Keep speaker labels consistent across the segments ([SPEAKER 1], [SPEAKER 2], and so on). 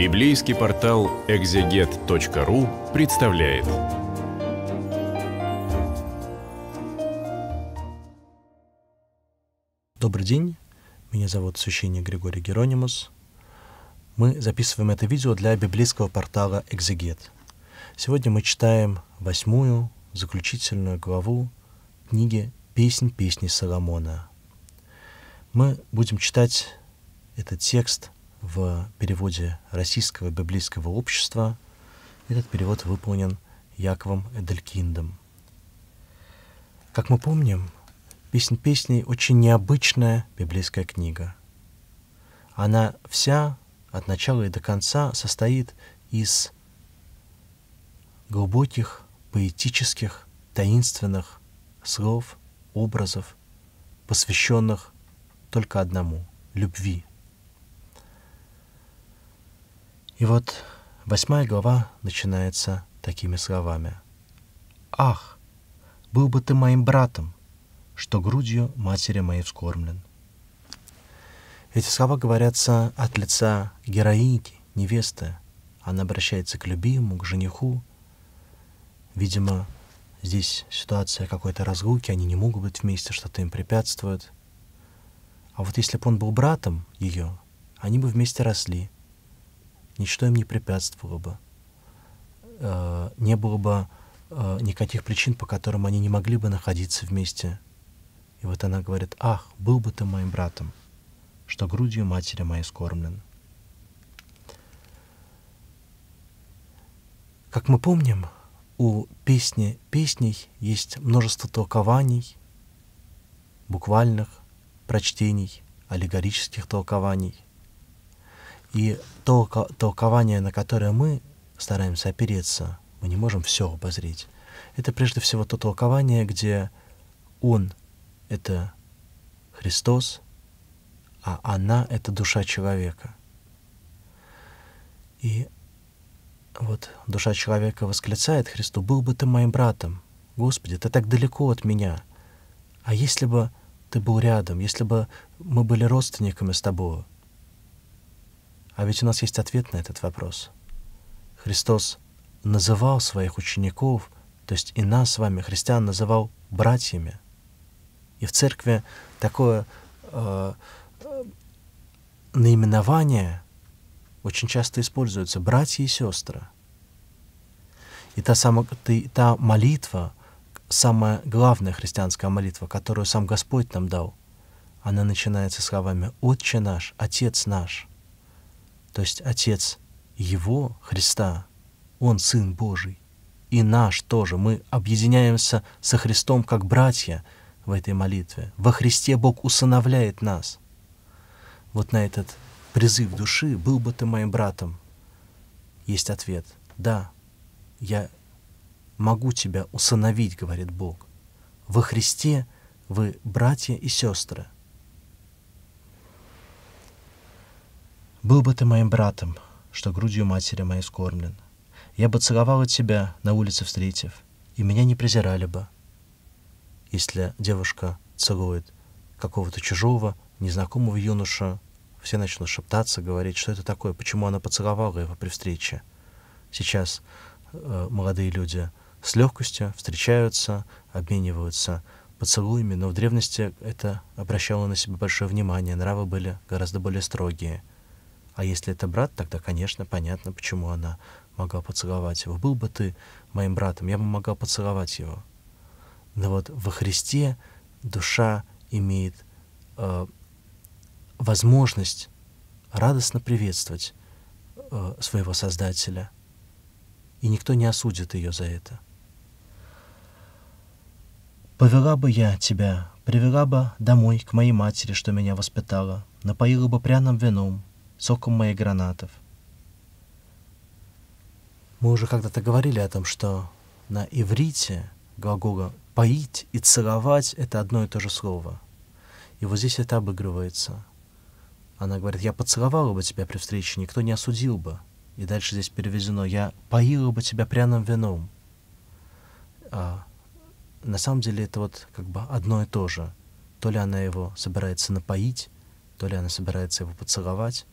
[SPEAKER 1] Библейский портал exeget.ru представляет. Добрый день, меня зовут священник Григорий Геронимус. Мы записываем это видео для библейского портала «Экзегет». Сегодня мы читаем восьмую, заключительную главу книги «Песнь песни Соломона». Мы будем читать этот текст – в переводе российского библейского общества. Этот перевод выполнен Яковом Эделькиндом. Как мы помним, «Песнь песней» — очень необычная библейская книга. Она вся, от начала и до конца, состоит из глубоких, поэтических, таинственных слов, образов, посвященных только одному — любви — И вот восьмая глава начинается такими словами. «Ах, был бы ты моим братом, что грудью матери моей вскормлен». Эти слова говорятся от лица героиньки, невесты. Она обращается к любимому, к жениху. Видимо, здесь ситуация какой-то разлуки, они не могут быть вместе, что-то им препятствует. А вот если бы он был братом ее, они бы вместе росли — ничто им не препятствовало бы. Э, не было бы э, никаких причин, по которым они не могли бы находиться вместе. И вот она говорит, «Ах, был бы ты моим братом, что грудью матери моей скормлен». Как мы помним, у песни песней есть множество толкований, буквальных прочтений, аллегорических толкований – и то толкование, на которое мы стараемся опереться, мы не можем все обозреть. Это прежде всего то толкование, где Он — это Христос, а она — это душа человека. И вот душа человека восклицает Христу, «Был бы ты моим братом, Господи, ты так далеко от меня, а если бы ты был рядом, если бы мы были родственниками с тобою, а ведь у нас есть ответ на этот вопрос. Христос называл своих учеников, то есть и нас с вами, христиан, называл братьями. И в церкви такое э, э наименование очень часто используется братья и сестры. И та, сама, та молитва, самая главная христианская молитва, которую сам Господь нам дал, она начинается словами «Отче наш, Отец наш» то есть Отец Его, Христа, Он Сын Божий, и наш тоже. Мы объединяемся со Христом как братья в этой молитве. Во Христе Бог усыновляет нас. Вот на этот призыв души «Был бы ты моим братом» есть ответ. Да, я могу тебя усыновить, говорит Бог. Во Христе вы братья и сестры – Был бы ты моим братом, что грудью матери моей скормлен. Я бы целовал от тебя, на улице встретив, и меня не презирали бы. Если девушка целует какого-то чужого, незнакомого юноша, все начнут шептаться, говорить, что это такое, почему она поцеловала его при встрече. Сейчас э, молодые люди с легкостью встречаются, обмениваются поцелуями, но в древности это обращало на себя большое внимание, нравы были гораздо более строгие — а если это брат, тогда, конечно, понятно, почему она могла поцеловать его. Был бы ты моим братом, я бы могла поцеловать его. Но вот во Христе душа имеет э, возможность радостно приветствовать э, своего Создателя, и никто не осудит ее за это. Повела бы я тебя, привела бы домой к моей матери, что меня воспитала, напоила бы пряным вином, соком моих гранатов. Мы уже когда-то говорили о том, что на иврите глагола «поить» и «целовать» — это одно и то же слово. И вот здесь это обыгрывается. Она говорит, я поцеловала бы тебя при встрече, никто не осудил бы. И дальше здесь перевезено: я поила бы тебя пряным вином. А, на самом деле это вот как бы одно и то же. То ли она его собирается напоить, то ли она собирается его поцеловать,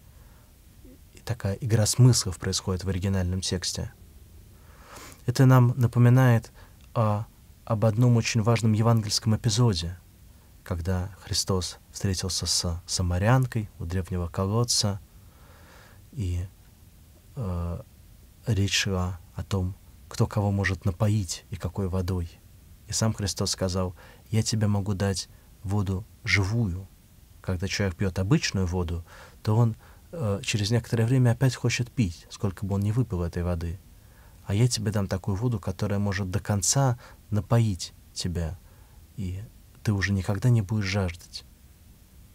[SPEAKER 1] такая игра смыслов происходит в оригинальном тексте. Это нам напоминает о, а, об одном очень важном евангельском эпизоде, когда Христос встретился с самарянкой у древнего колодца, и э, речь шла о том, кто кого может напоить и какой водой. И сам Христос сказал, я тебе могу дать воду живую. Когда человек пьет обычную воду, то он Э, через некоторое время опять хочет пить, сколько бы он ни выпил этой воды. А я тебе дам такую воду, которая может до конца напоить тебя, и ты уже никогда не будешь жаждать.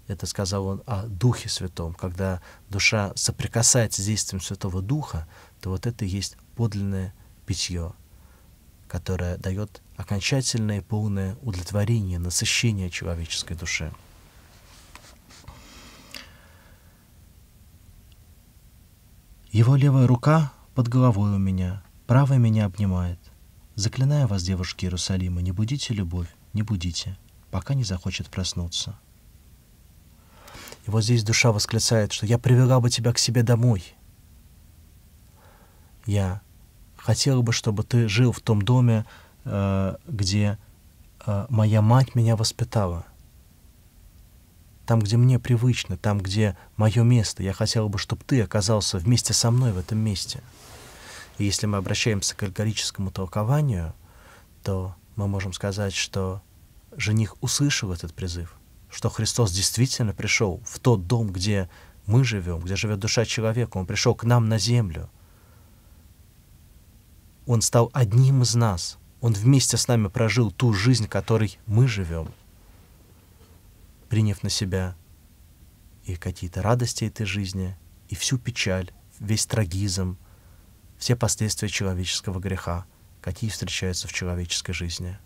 [SPEAKER 1] Это сказал он о Духе Святом. Когда душа соприкасается с действием Святого Духа, то вот это и есть подлинное питье, которое дает окончательное и полное удовлетворение, насыщение человеческой души. Его левая рука под головой у меня, правая меня обнимает. Заклинаю вас, девушки Иерусалима, не будите любовь, не будите, пока не захочет проснуться. И вот здесь душа восклицает, что я привела бы тебя к себе домой. Я хотела бы, чтобы ты жил в том доме, э, где э, моя мать меня воспитала там, где мне привычно, там, где мое место. Я хотел бы, чтобы ты оказался вместе со мной в этом месте. И если мы обращаемся к аллегорическому толкованию, то мы можем сказать, что жених услышал этот призыв, что Христос действительно пришел в тот дом, где мы живем, где живет душа человека. Он пришел к нам на землю. Он стал одним из нас. Он вместе с нами прожил ту жизнь, которой мы живем — приняв на себя и какие-то радости этой жизни, и всю печаль, весь трагизм, все последствия человеческого греха, какие встречаются в человеческой жизни.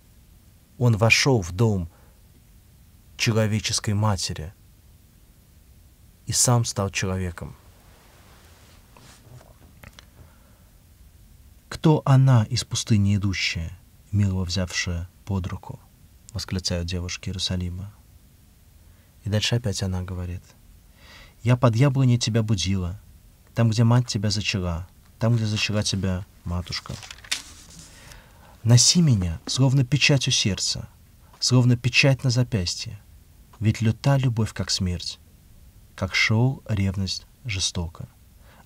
[SPEAKER 1] Он вошел в дом человеческой матери и сам стал человеком. «Кто она из пустыни идущая, милого взявшая под руку?» — восклицают девушки Иерусалима. И дальше опять она говорит. «Я под яблоней тебя будила, там, где мать тебя зачала, там, где зачала тебя матушка. Носи меня, словно печать у сердца, словно печать на запястье, ведь люта любовь, как смерть, как шел ревность жестоко.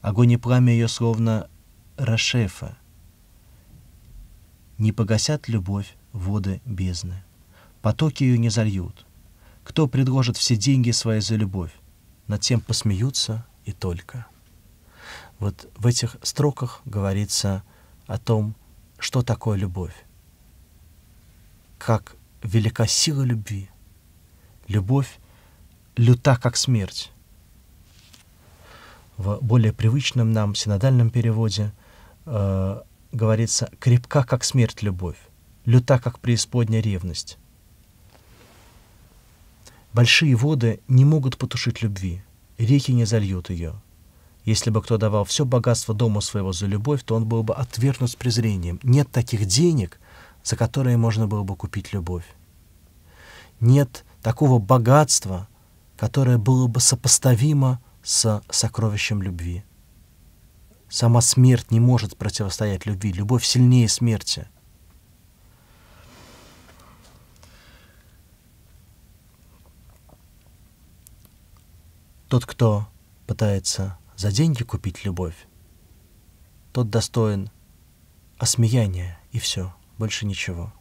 [SPEAKER 1] Огонь и пламя ее словно рашефа. Не погасят любовь воды бездны. Потоки ее не зальют кто предложит все деньги свои за любовь. Над тем посмеются и только. Вот в этих строках говорится о том, что такое любовь. Как велика сила любви. Любовь люта, как смерть. В более привычном нам синодальном переводе э, говорится «крепка, как смерть любовь, люта, как преисподняя ревность». Большие воды не могут потушить любви, реки не зальют ее. Если бы кто давал все богатство дома своего за любовь, то он был бы отвергнут с презрением. Нет таких денег, за которые можно было бы купить любовь. Нет такого богатства, которое было бы сопоставимо с сокровищем любви. Сама смерть не может противостоять любви. Любовь сильнее смерти — Тот, кто пытается за деньги купить любовь, тот достоин осмеяния и все, больше ничего.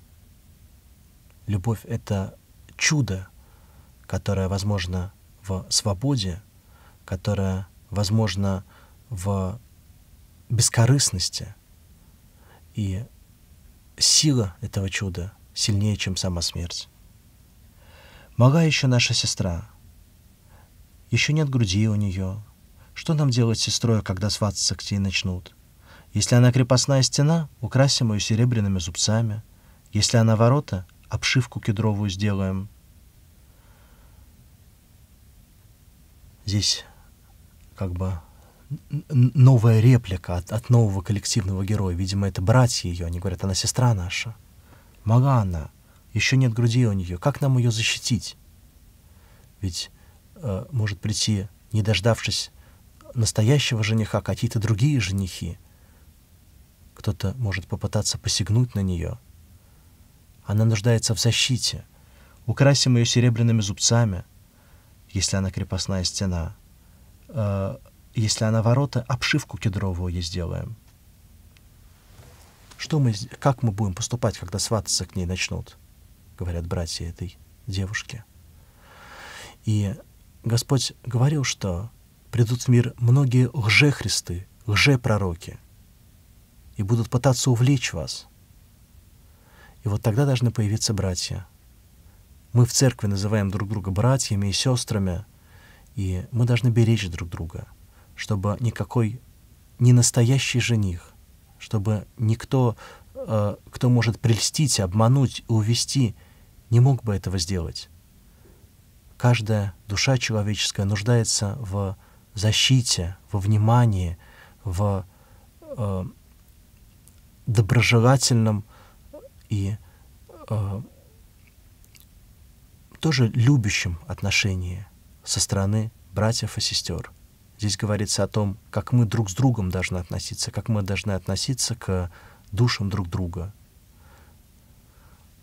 [SPEAKER 1] Любовь — это чудо, которое возможно в свободе, которое возможно в бескорыстности. И сила этого чуда сильнее, чем сама смерть. Могла еще наша сестра — еще нет груди у нее. Что нам делать с сестрой, когда свататься к ней начнут? Если она крепостная стена, украсим ее серебряными зубцами. Если она ворота, обшивку кедровую сделаем. Здесь как бы новая реплика от, от нового коллективного героя. Видимо, это братья ее. Они говорят, она сестра наша. Мала она. Еще нет груди у нее. Как нам ее защитить? Ведь Э, может прийти, не дождавшись настоящего жениха, какие-то другие женихи. Кто-то может попытаться посягнуть на нее. Она нуждается в защите. Украсим ее серебряными зубцами, если она крепостная стена. Э, если она ворота, обшивку кедровую ей сделаем. Что мы, как мы будем поступать, когда свататься к ней начнут? Говорят братья этой девушки. И Господь говорил, что придут в мир многие лжехристы, лжепророки, и будут пытаться увлечь вас. И вот тогда должны появиться братья. Мы в церкви называем друг друга братьями и сестрами, и мы должны беречь друг друга, чтобы никакой не настоящий жених, чтобы никто, э, кто может прельстить, обмануть и увести, не мог бы этого сделать каждая душа человеческая нуждается в защите, во внимании, в э, доброжелательном и э, тоже любящем отношении со стороны братьев и сестер. Здесь говорится о том, как мы друг с другом должны относиться, как мы должны относиться к душам друг друга.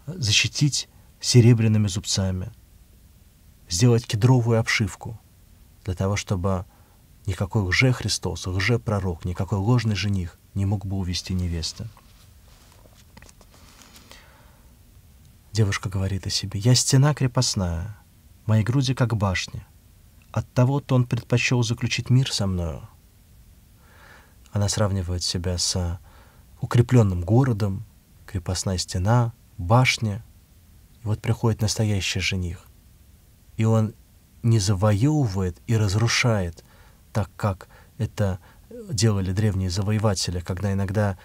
[SPEAKER 1] Защитить серебряными зубцами — сделать кедровую обшивку для того, чтобы никакой лже-христос, лже-пророк, никакой ложный жених не мог бы увести невесту. Девушка говорит о себе. «Я стена крепостная, мои груди как башня. От того-то он предпочел заключить мир со мною». Она сравнивает себя с укрепленным городом, крепостная стена, башня. И вот приходит настоящий жених и он не завоевывает и разрушает, так как это делали древние завоеватели, когда иногда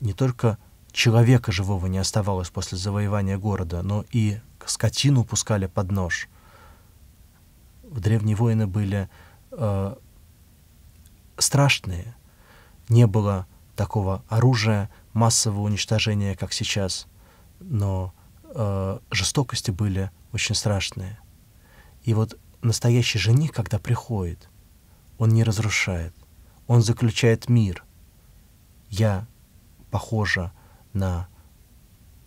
[SPEAKER 1] не только человека живого не оставалось после завоевания города, но и скотину пускали под нож. Древние войны были э, страшные. Не было такого оружия массового уничтожения, как сейчас, но э, жестокости были очень страшные. И вот настоящий жених, когда приходит, он не разрушает, он заключает мир. Я похожа на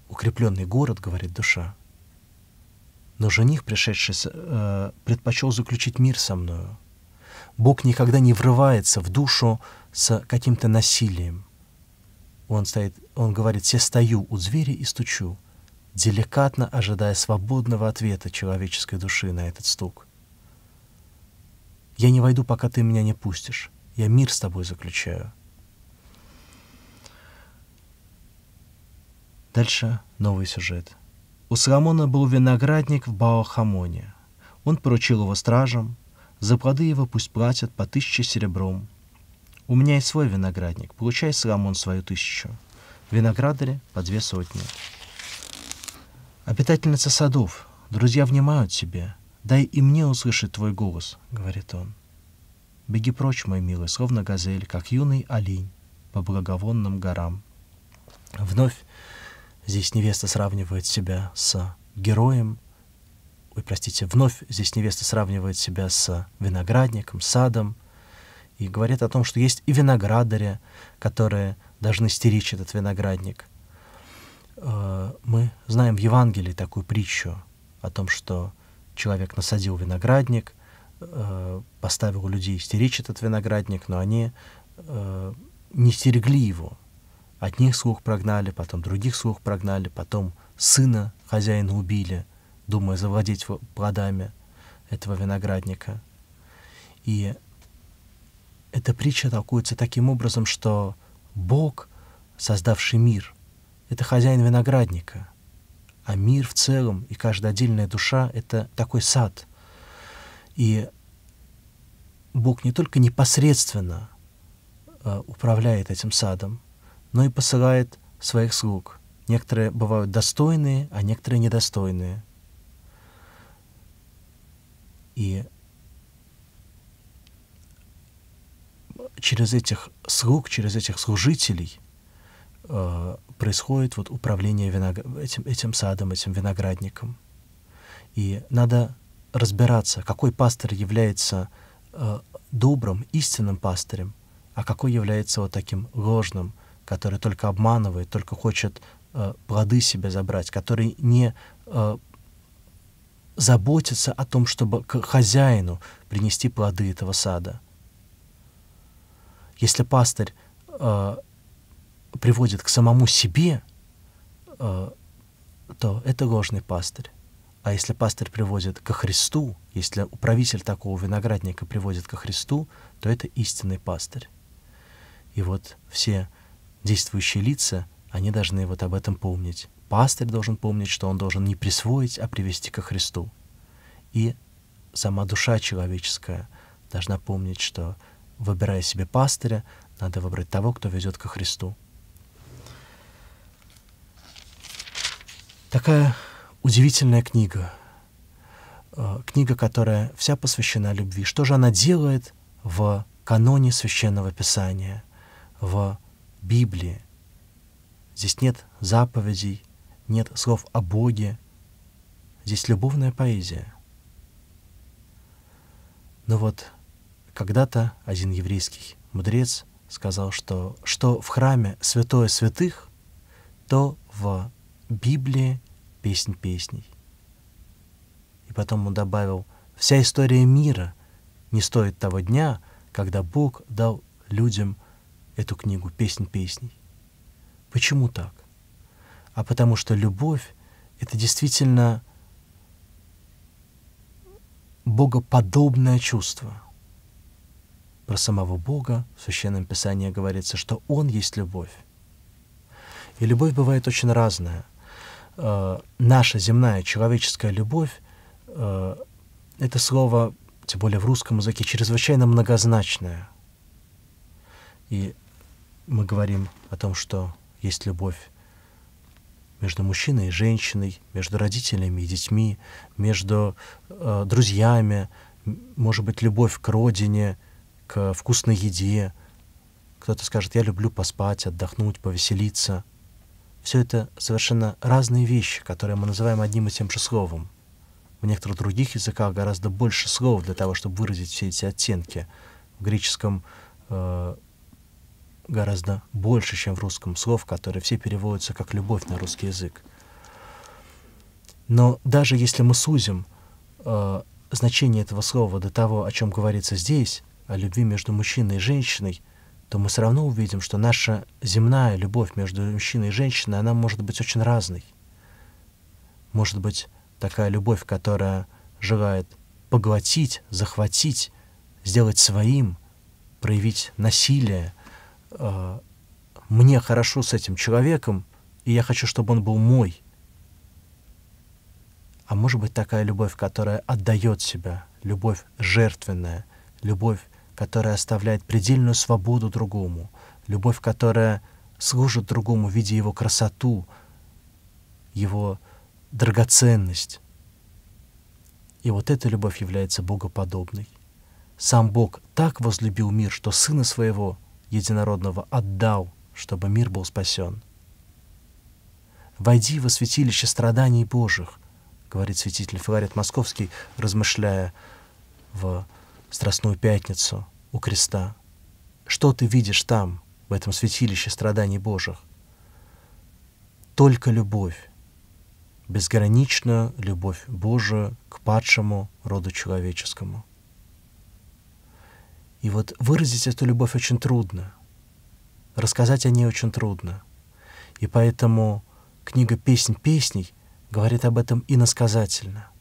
[SPEAKER 1] укрепленный город, говорит душа. Но жених, пришедший, э, предпочел заключить мир со мною. Бог никогда не врывается в душу с каким-то насилием. Он, стоит, он говорит, «Се стою у зверя и стучу» деликатно ожидая свободного ответа человеческой души на этот стук. «Я не войду, пока ты меня не пустишь. Я мир с тобой заключаю». Дальше новый сюжет. У Соломона был виноградник в Баохамоне. Он поручил его стражам. За плоды его пусть платят по тысяче серебром. У меня есть свой виноградник. Получай, Соломон, свою тысячу. Виноградари по две сотни. «Обитательница садов, друзья внимают тебе. Дай и мне услышать твой голос», — говорит он. «Беги прочь, мой милый, словно газель, как юный олень по благовонным горам». Вновь здесь невеста сравнивает себя с героем. Ой, простите, вновь здесь невеста сравнивает себя с виноградником, садом, и говорит о том, что есть и виноградари, которые должны стеречь этот виноградник — Э, мы знаем в Евангелии такую притчу о том, что человек насадил виноградник, э, поставил людей стеречь этот виноградник, но они э, не стерегли его. Одних слух прогнали, потом других слух прогнали, потом сына хозяина убили, думая завладеть плодами этого виноградника. И эта притча толкуется таким образом, что Бог, создавший мир — это хозяин виноградника, а мир в целом и каждая отдельная душа — это такой сад. И Бог не только непосредственно э, управляет этим садом, но и посылает своих слуг. Некоторые бывают достойные, а некоторые недостойные. И через этих слуг, через этих служителей — э, происходит вот управление виногр... этим, этим садом, этим виноградником. И надо разбираться, какой пастор является э, добрым, истинным пастырем, а какой является вот таким ложным, который только обманывает, только хочет э, плоды себе забрать, который не э, заботится о том, чтобы к хозяину принести плоды этого сада. Если пастырь э, приводит к самому себе, э, то это ложный пастырь. А если пастырь приводит ко Христу, если управитель такого виноградника приводит ко Христу, то это истинный пастырь. И вот все действующие лица, они должны вот об этом помнить. Пастырь должен помнить, что он должен не присвоить, а привести ко Христу. И сама душа человеческая должна помнить, что, выбирая себе пастыря, надо выбрать того, кто ведет ко Христу. Такая удивительная книга. Э, книга, которая вся посвящена любви. Что же она делает в каноне священного писания, в Библии? Здесь нет заповедей, нет слов о Боге. Здесь любовная поэзия. Но вот когда-то один еврейский мудрец сказал, что что в храме святое святых, то в Библия — песнь песней. И потом он добавил, вся история мира не стоит того дня, когда Бог дал людям эту книгу «Песнь песней». Почему так? А потому что любовь — это действительно богоподобное чувство. Про самого Бога в Священном Писании говорится, что Он есть любовь. И любовь бывает очень разная — Э, наша земная человеческая любовь, э, это слово, тем более в русском языке, чрезвычайно многозначное. И мы говорим о том, что есть любовь между мужчиной и женщиной, между родителями и детьми, между э, друзьями, может быть, любовь к родине, к вкусной еде. Кто-то скажет, я люблю поспать, отдохнуть, повеселиться — все это совершенно разные вещи, которые мы называем одним и тем же словом. В некоторых других языках гораздо больше слов для того, чтобы выразить все эти оттенки. В греческом э, гораздо больше, чем в русском слов, которые все переводятся как «любовь» на русский язык. Но даже если мы сузим э, значение этого слова до того, о чем говорится здесь, о любви между мужчиной и женщиной – то мы все равно увидим, что наша земная любовь между мужчиной и женщиной, она может быть очень разной. Может быть, такая любовь, которая желает поглотить, захватить, сделать своим, проявить насилие. А, мне хорошо с этим человеком, и я хочу, чтобы он был мой. А может быть такая любовь, которая отдает себя, любовь жертвенная, любовь которая оставляет предельную свободу другому, любовь, которая служит другому, видя его красоту, его драгоценность. И вот эта любовь является богоподобной. Сам Бог так возлюбил мир, что Сына Своего, Единородного, отдал, чтобы мир был спасен. «Войди во святилище страданий Божьих», — говорит святитель Филарет Московский, размышляя в Страстную Пятницу у креста? Что ты видишь там, в этом святилище страданий Божьих? Только любовь, безграничную любовь Божию к падшему роду человеческому. И вот выразить эту любовь очень трудно, рассказать о ней очень трудно. И поэтому книга «Песнь песней» говорит об этом иносказательно –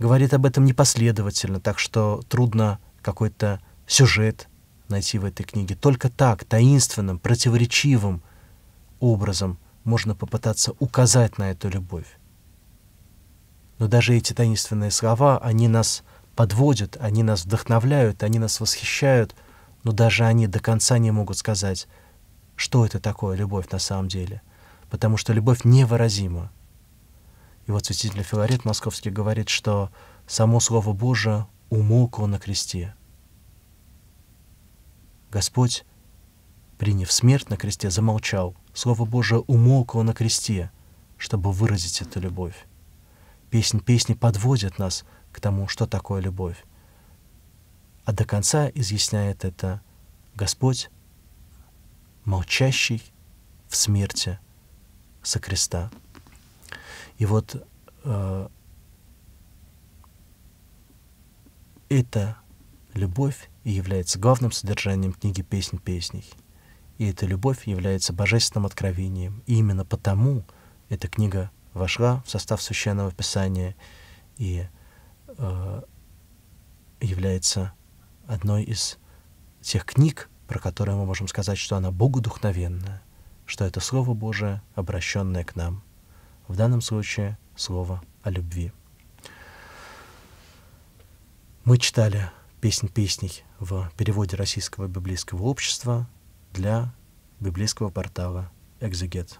[SPEAKER 1] говорит об этом непоследовательно, так что трудно какой-то сюжет найти в этой книге. Только так, таинственным, противоречивым образом можно попытаться указать на эту любовь. Но даже эти таинственные слова, они нас подводят, они нас вдохновляют, они нас восхищают, но даже они до конца не могут сказать, что это такое любовь на самом деле. Потому что любовь невыразима. И вот святитель Филарет Московский говорит, что само Слово Божие умолкло на кресте. Господь, приняв смерть на кресте, замолчал. Слово Божие умолкло на кресте, чтобы выразить эту любовь. Песнь песни подводит нас к тому, что такое любовь. А до конца изъясняет это Господь, молчащий в смерти со креста. И вот э, эта любовь является главным содержанием книги «Песнь песней». И эта любовь является божественным откровением. И именно потому эта книга вошла в состав Священного Писания и э, является одной из тех книг, про которые мы можем сказать, что она Богу вдохновенная, что это Слово Божие, обращенное к нам – в данном случае слово о любви. Мы читали «Песнь песней» в переводе Российского библейского общества для библейского портала «Экзегет».